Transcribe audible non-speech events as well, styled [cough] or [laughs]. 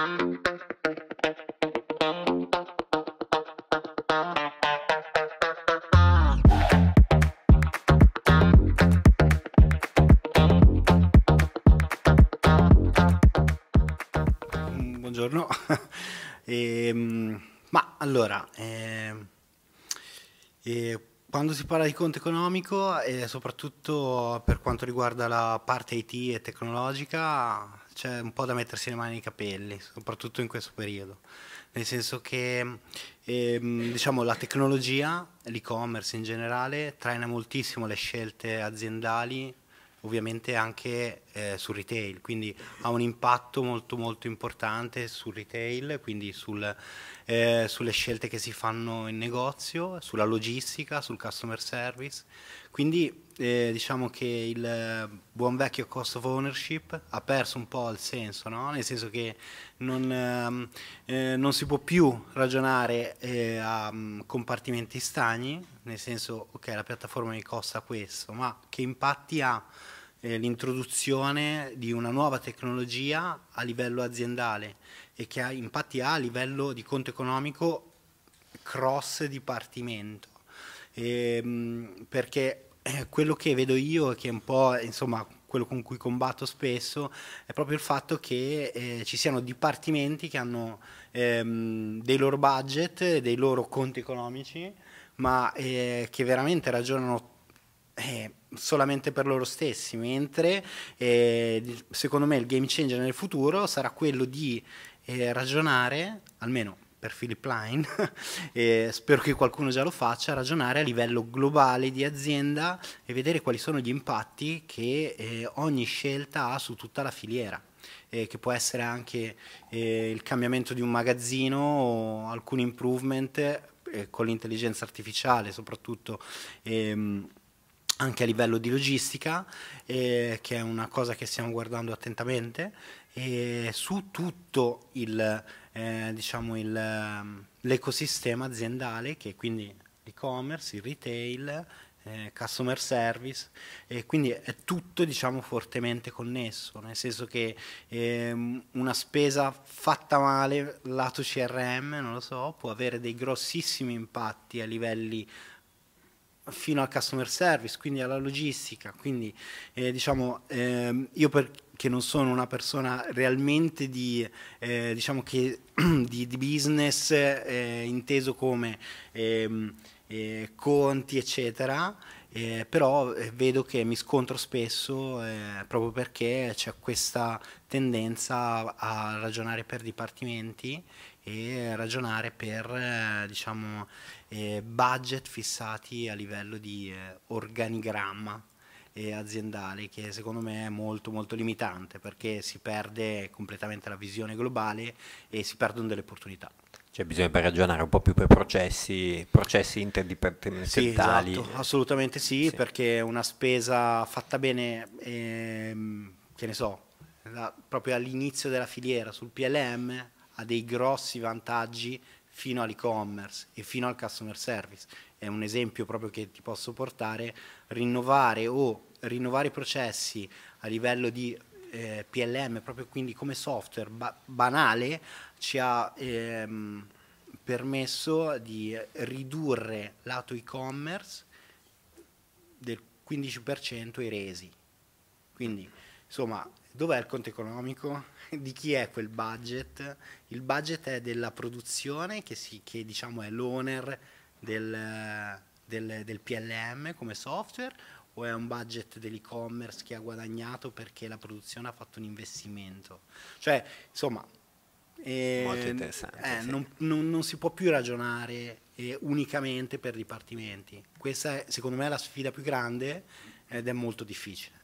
Mm, buongiorno. [laughs] e, ehm, ma allora, ehm, eh, eh, quando si parla di conto economico e soprattutto per quanto riguarda la parte IT e tecnologica c'è un po' da mettersi le mani nei capelli, soprattutto in questo periodo, nel senso che ehm, diciamo, la tecnologia, l'e-commerce in generale, traina moltissimo le scelte aziendali ovviamente anche eh, sul retail, quindi ha un impatto molto molto importante sul retail, quindi sul, eh, sulle scelte che si fanno in negozio, sulla logistica, sul customer service, quindi eh, diciamo che il eh, buon vecchio cost of ownership ha perso un po' il senso, no? nel senso che non, ehm, eh, non, si può più ragionare eh, a mm, compartimenti stagni, nel senso ok la piattaforma mi costa questo, ma che impatti ha eh, l'introduzione di una nuova tecnologia a livello aziendale e che impatti ha a livello di conto economico cross dipartimento. E, ehm, perché eh, quello che vedo io, che è un po' insomma quello con cui combatto spesso, è proprio il fatto che eh, ci siano dipartimenti che hanno ehm, dei loro budget, dei loro conti economici, ma eh, che veramente ragionano eh, solamente per loro stessi, mentre eh, secondo me il game changer nel futuro sarà quello di eh, ragionare, almeno per Philip Line, [laughs] e spero che qualcuno già lo faccia, ragionare a livello globale di azienda e vedere quali sono gli impatti che eh, ogni scelta ha su tutta la filiera. Eh, che può essere anche eh, il cambiamento di un magazzino o alcuni improvement eh, con l'intelligenza artificiale soprattutto ehm, anche a livello di logistica, eh, che è una cosa che stiamo guardando attentamente, e su tutto il, eh, diciamo il, ehm, l'ecosistema aziendale, che quindi e-commerce, il retail, eh, customer service, e quindi è tutto diciamo, fortemente connesso, nel senso che ehm, una spesa fatta male lato CRM, non lo so, può avere dei grossissimi impatti a livelli fino al customer service, quindi alla logistica. Quindi eh, diciamo, eh, io perché non sono una persona realmente di, eh, diciamo che, [clears throat] di, di business eh, inteso come ehm, eh, conti, eccetera, eh, però eh, vedo che mi scontro spesso eh, proprio perché c'è questa tendenza a ragionare per dipartimenti e ragionare per eh, diciamo, eh, budget fissati a livello di eh, organigramma aziendale che secondo me è molto molto limitante perché si perde completamente la visione globale e si perdono delle opportunità. Cioè bisognerebbe ragionare un po' più per processi, processi interdipartimentali. Sì, esatto, assolutamente sì, sì, perché una spesa fatta bene, ehm, che ne so, la, proprio all'inizio della filiera sul PLM ha dei grossi vantaggi fino all'e-commerce e fino al customer service. È un esempio proprio che ti posso portare, rinnovare o rinnovare i processi a livello di eh, PLM, proprio quindi come software ba banale, ci ha ehm, permesso di ridurre lato e-commerce del 15% i resi. Quindi Insomma, dov'è il conto economico? [laughs] Di chi è quel budget? Il budget è della produzione che, si, che diciamo è l'owner del, del, del PLM come software o è un budget dell'e-commerce che ha guadagnato perché la produzione ha fatto un investimento? Cioè, insomma, eh, Molto Eh, sì. non, non, non, si può più ragionare eh, unicamente per dipartimenti. Questa è, secondo me, la sfida più grande ed è molto difficile.